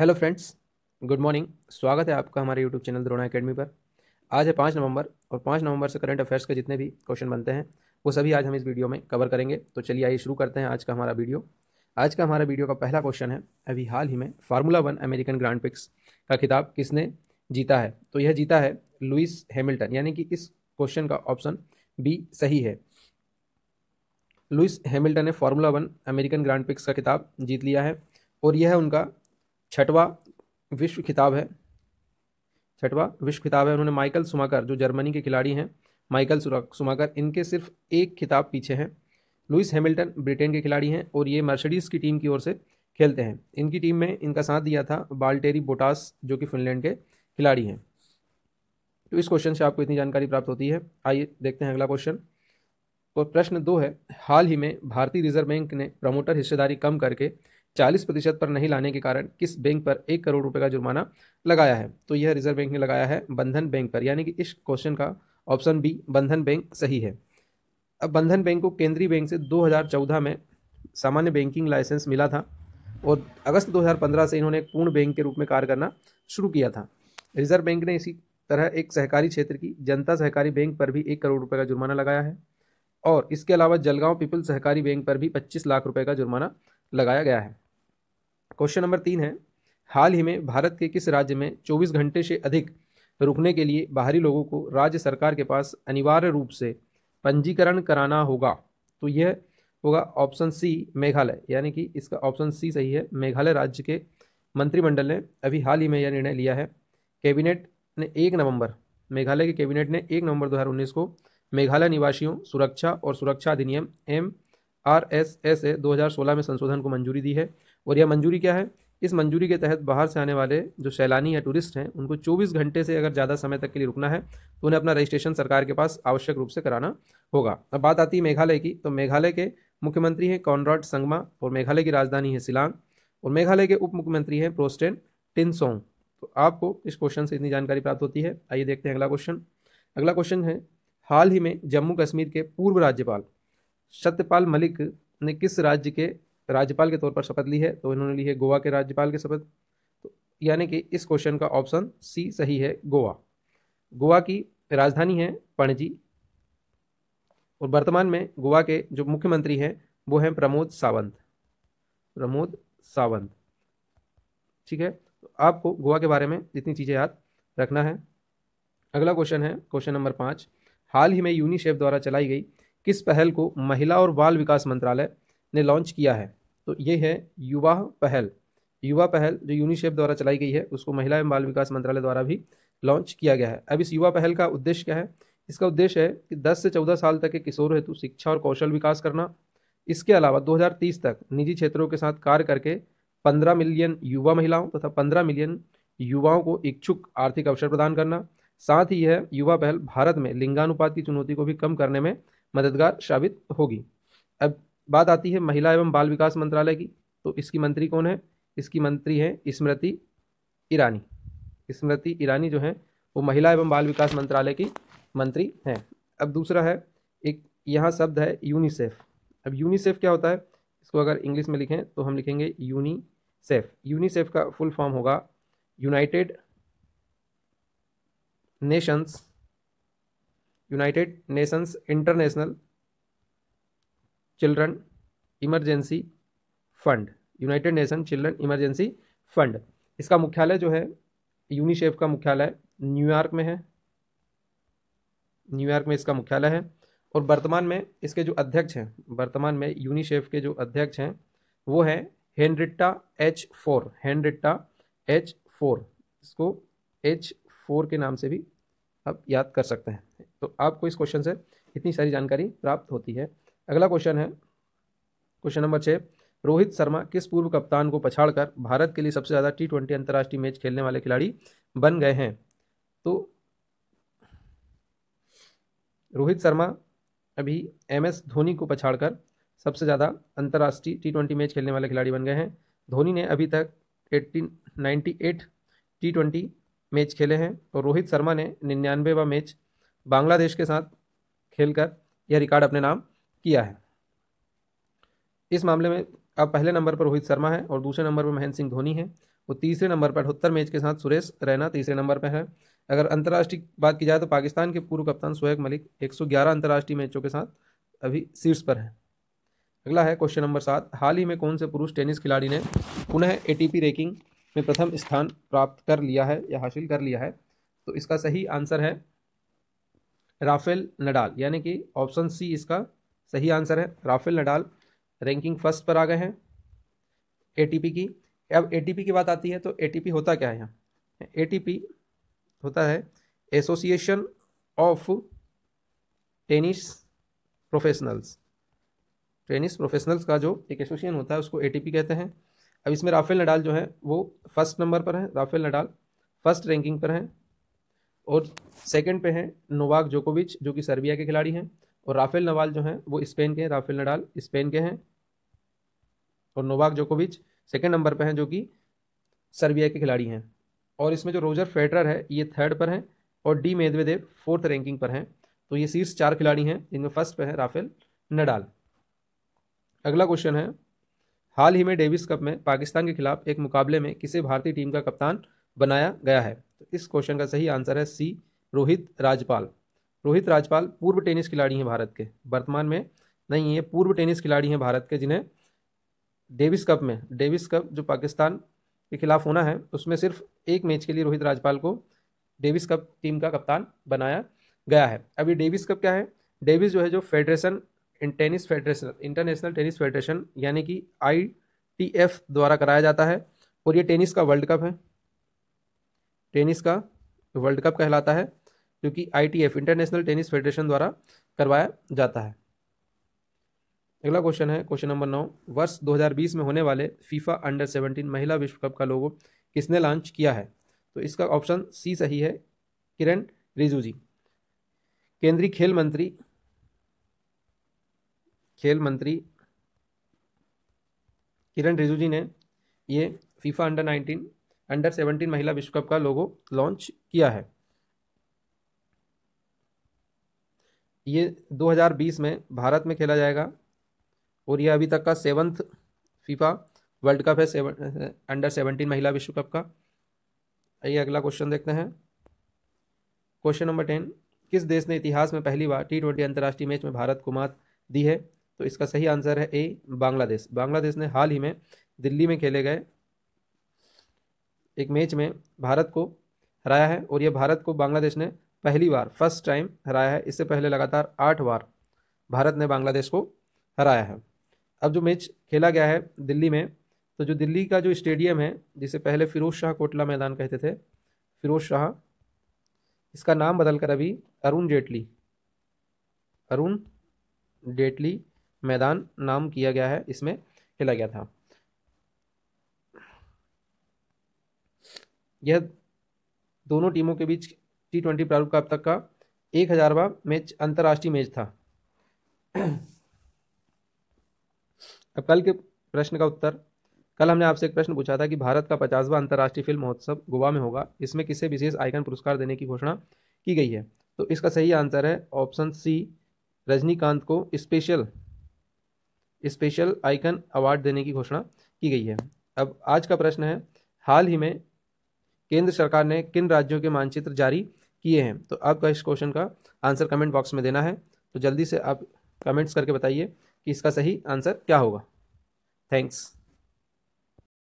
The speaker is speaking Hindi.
हेलो फ्रेंड्स गुड मॉर्निंग स्वागत है आपका हमारे यूट्यूब चैनल द्रोणा अकेडमी पर आज है पाँच नवंबर और पाँच नवंबर से करंट अफेयर्स के जितने भी क्वेश्चन बनते हैं वो सभी आज हम इस वीडियो में कवर करेंगे तो चलिए आइए शुरू करते हैं आज का हमारा वीडियो आज का हमारा वीडियो का पहला क्वेश्चन है अभी हाल ही में Formula One American Grand Prix का खिताब किसने जीता है तो यह जीता है लुइस हैमिल्टन यानी कि इस क्वेश्चन का ऑप्शन बी सही है लुइस हैमिल्टन ने Formula One American Grand Prix का खिताब जीत लिया है और यह उनका छठवा विश्व खिताब है छठवा विश्व खिताब है उन्होंने माइकल सुमाकर जो जर्मनी के खिलाड़ी हैं माइकल सुमाकर इनके सिर्फ एक खिताब पीछे हैं लुइस हैमिल्टन ब्रिटेन के खिलाड़ी हैं और ये मर्सिडीज की टीम की ओर से खेलते हैं इनकी टीम में इनका साथ दिया था बाल्टेरी बोटास जो कि फिनलैंड के खिलाड़ी हैं तो इस क्वेश्चन से आपको इतनी जानकारी प्राप्त होती है आइए देखते हैं अगला क्वेश्चन और प्रश्न दो है हाल ही में भारतीय रिजर्व बैंक ने प्रमोटर हिस्सेदारी कम करके चालीस प्रतिशत पर नहीं लाने के कारण किस बैंक पर एक करोड़ रुपए का जुर्माना लगाया है तो यह रिजर्व बैंक ने लगाया है बंधन बैंक पर यानी कि इस क्वेश्चन का ऑप्शन बी बंधन बैंक सही है अब बंधन बैंक को केंद्रीय बैंक से 2014 में सामान्य बैंकिंग लाइसेंस मिला था और अगस्त 2015 से इन्होंने पूर्ण बैंक के रूप में कार्य करना शुरू किया था रिजर्व बैंक ने इसी तरह एक सहकारी क्षेत्र की जनता सहकारी बैंक पर भी एक करोड़ रुपये का जुर्माना लगाया है और इसके अलावा जलगांव पीपल सहकारी बैंक पर भी 25 लाख रुपए का जुर्माना लगाया गया है क्वेश्चन नंबर तीन है हाल ही में भारत के किस राज्य में 24 घंटे से अधिक रुकने के लिए बाहरी लोगों को राज्य सरकार के पास अनिवार्य रूप से पंजीकरण कराना होगा तो यह होगा ऑप्शन सी मेघालय यानी कि इसका ऑप्शन सी सही है मेघालय राज्य के मंत्रिमंडल ने अभी हाल ही में यह निर्णय लिया है कैबिनेट ने एक नवंबर मेघालय के कैबिनेट ने एक नवंबर 2019 को मेघालय निवासियों सुरक्षा और सुरक्षा अधिनियम M R S S A दो में संशोधन को मंजूरी दी है और यह मंजूरी क्या है इस मंजूरी के तहत बाहर से आने वाले जो सैलानी या टूरिस्ट हैं उनको 24 घंटे से अगर ज़्यादा समय तक के लिए रुकना है तो उन्हें अपना रजिस्ट्रेशन सरकार के पास आवश्यक रूप से कराना होगा अब बात आती है मेघालय की तो मेघालय के मुख्यमंत्री हैं कॉनराड संगमा और मेघालय की राजधानी है सिलांग और मेघालय के उप मुख्यमंत्री हैं प्रोस्टेन टिनसोंग तो आपको इस क्वेश्चन से इतनी जानकारी प्राप्त होती है आइए देखते हैं अगला क्वेश्चन अगला क्वेश्चन है हाल ही में जम्मू कश्मीर के पूर्व राज्यपाल सत्यपाल मलिक ने किस राज्य के राज्यपाल के तौर पर शपथ ली है तो इन्होंने ली है गोवा के राज्यपाल के शपथ तो यानी कि इस क्वेश्चन का ऑप्शन सी सही है गोवा गोवा की राजधानी है पणजी और वर्तमान में गोवा के जो मुख्यमंत्री हैं वो हैं प्रमोद सावंत प्रमोद सावंत ठीक है तो आपको गोवा के बारे में इतनी चीज़ें याद रखना है अगला क्वेश्चन है क्वेश्चन नंबर पाँच हाल ही में यूनिसेफ द्वारा चलाई गई किस पहल को महिला और बाल विकास मंत्रालय ने लॉन्च किया है तो ये है युवा पहल युवा पहल जो यूनिसेफ द्वारा चलाई गई है उसको महिला एवं बाल विकास मंत्रालय द्वारा भी लॉन्च किया गया है अब इस युवा पहल का उद्देश्य क्या है इसका उद्देश्य है कि 10 से 14 साल तक के किशोर हेतु शिक्षा और कौशल विकास करना इसके अलावा 2030 तक निजी क्षेत्रों के साथ कार्य करके 15 मिलियन युवा महिलाओं तथा तो 15 मिलियन युवाओं को इच्छुक आर्थिक अवसर प्रदान करना साथ ही यह युवा पहल भारत में लिंगानुपात की चुनौती को भी कम करने में मददगार साबित होगी अब बात आती है महिला एवं बाल विकास मंत्रालय की तो इसकी मंत्री कौन है इसकी मंत्री हैं स्मृति ईरानी स्मृति ईरानी जो है वो महिला एवं बाल विकास मंत्रालय की मंत्री हैं अब दूसरा है एक यहाँ शब्द है यूनिसेफ अब यूनिसेफ क्या होता है इसको अगर इंग्लिश में लिखें तो हम लिखेंगे यूनिसेफ यूनिसेफ का फुल फॉर्म होगा United Nations United Nations International Children Emergency Fund United Nation Children Emergency Fund इसका मुख्यालय जो है यूनिसेफ का मुख्यालय न्यूयॉर्क में है न्यूयॉर्क में इसका मुख्यालय है और वर्तमान में इसके जो अध्यक्ष हैं वर्तमान में यूनिसेफ के जो अध्यक्ष हैं वो हैं Henrietta H Fore Henrietta H Fore इसको एच फोर के नाम से भी आप याद कर सकते हैं तो आपको इस क्वेश्चन से इतनी सारी जानकारी प्राप्त होती है अगला क्वेश्चन है क्वेश्चन नंबर छः रोहित शर्मा किस पूर्व कप्तान को पछाड़कर भारत के लिए सबसे ज़्यादा टी ट्वेंटी अंतर्राष्ट्रीय मैच खेलने वाले खिलाड़ी बन गए हैं तो रोहित शर्मा अभी एम एस धोनी को पछाड़कर सबसे ज़्यादा अंतर्राष्ट्रीय टी ट्वेंटी मैच खेलने वाले खिलाड़ी बन गए हैं धोनी ने अभी तक eighteen ninety eight T twenty match खेले हैं और रोहित शर्मा ने निन्यानवेवा मैच बांग्लादेश के साथ खेलकर यह रिकॉर्ड अपने नाम किया है इस मामले में अब पहले नंबर पर रोहित शर्मा है और दूसरे नंबर पर महेंद्र सिंह धोनी है वो तीसरे नंबर पर अठहत्तर मैच के साथ सुरेश रैना तीसरे नंबर पर है अगर अंतर्राष्ट्रीय बात की जाए तो पाकिस्तान के पूर्व कप्तान सोहेब मलिक 111 अंतर्राष्ट्रीय मैचों के साथ अभी शीर्ष पर हैं अगला है क्वेश्चन नंबर सात हाल ही में कौन से पुरुष टेनिस खिलाड़ी ने पुनः ए रैंकिंग में प्रथम स्थान प्राप्त कर लिया है या हासिल कर लिया है तो इसका सही आंसर है राफेल नडाल यानी कि ऑप्शन सी इसका सही आंसर है राफेल नडाल रैंकिंग फर्स्ट पर आ गए हैं एटीपी की अब एटीपी की बात आती है तो एटीपी होता क्या है यहाँ एटीपी होता है association of tennis professionals tennis professionals का जो एक एसोसिएशन होता है उसको एटीपी कहते हैं अब इसमें राफेल नडाल जो है वो फर्स्ट नंबर पर है राफेल नडाल फर्स्ट रैंकिंग पर हैं और सेकंड पे हैं नोवाक जोकोविच जो कि सर्बिया के खिलाड़ी हैं और राफेल नवाल जो हैं वो स्पेन के हैं राफेल नडाल स्पेन के हैं और नोवाक जोकोविच सेकेंड नंबर पर हैं जो कि सर्बिया के खिलाड़ी हैं और इसमें जो रोजर फेडरर है ये थर्ड पर हैं और डी मेदवेदेव फोर्थ रैंकिंग पर हैं तो ये शीर्ष चार खिलाड़ी हैं जिनमें फर्स्ट पे हैं राफेल नडाल अगला क्वेश्चन है हाल ही में डेविस कप में पाकिस्तान के खिलाफ एक मुकाबले में किसे भारतीय टीम का कप्तान बनाया गया है तो इस क्वेश्चन का सही आंसर है सी रोहित राजपाल रोहित राजपाल पूर्व टेनिस खिलाड़ी हैं भारत के वर्तमान में नहीं ये पूर्व टेनिस खिलाड़ी हैं भारत के जिन्हें डेविस कप में डेविस कप जो पाकिस्तान के खिलाफ होना है उसमें सिर्फ एक मैच के लिए रोहित राजपाल को डेविस कप टीम का कप्तान बनाया गया है अब ये डेविस कप क्या है डेविस जो है जो federation in tennis federation international tennis federation यानी कि आई टी एफ द्वारा कराया जाता है और ये टेनिस का वर्ल्ड कप है टेनिस का वर्ल्ड कप कहलाता है जो कि आई इंटरनेशनल टेनिस फेडरेशन द्वारा करवाया जाता है अगला क्वेश्चन है क्वेश्चन नंबर नौ वर्ष 2020 में होने वाले फीफा अंडर 17 महिला विश्व कप का लोगो किसने लॉन्च किया है तो इसका ऑप्शन सी सही है किरण रिजू जी केंद्रीय खेल मंत्री खेल मंत्री किरण रिजू जी ने ये फीफा अंडर अंडर सेवनटीन महिला विश्व कप का लोगो लॉन्च किया है ये 2020 में भारत में खेला जाएगा और यह अभी तक का सेवंथ फीफा वर्ल्ड कप है सेवन अंडर सेवनटीन महिला विश्व कप का आइए अगला क्वेश्चन देखते हैं क्वेश्चन नंबर टेन किस देश ने इतिहास में पहली बार टी ट्वेंटी अंतर्राष्ट्रीय मैच में भारत को मात दी है तो इसका सही आंसर है ए बांग्लादेश बांग्लादेश ने हाल ही में दिल्ली में खेले गए एक मैच में भारत को हराया है और यह भारत को बांग्लादेश ने पहली बार फर्स्ट टाइम हराया है इससे पहले लगातार आठ बार भारत ने बांग्लादेश को हराया है अब जो मैच खेला गया है दिल्ली में तो जो दिल्ली का जो स्टेडियम है जिसे पहले फिरोज शाह कोटला मैदान कहते थे फिरोज शाह इसका नाम बदलकर अभी अरुण जेटली अरुण जेटली मैदान नाम किया गया है इसमें खेला गया था यह दोनों टीमों के बीच टी ट्वेंटी प्रारूप का अब तक का एक हज़ारवा मैच अंतर्राष्ट्रीय मैच था अब कल के प्रश्न का उत्तर कल हमने आपसे एक प्रश्न पूछा था कि भारत का पचासवा अंतर्राष्ट्रीय फिल्म महोत्सव गोवा में होगा इसमें किसे विशेष आइकन पुरस्कार देने की घोषणा की गई है तो इसका सही आंसर है ऑप्शन सी रजनीकांत को स्पेशल स्पेशल आइकन अवार्ड देने की घोषणा की गई है अब आज का प्रश्न है हाल ही में केंद्र सरकार ने किन राज्यों के मानचित्र जारी किए हैं तो आपका इस क्वेश्चन का आंसर कमेंट बॉक्स में देना है तो जल्दी से आप कमेंट्स करके बताइए कि इसका सही आंसर क्या होगा थैंक्स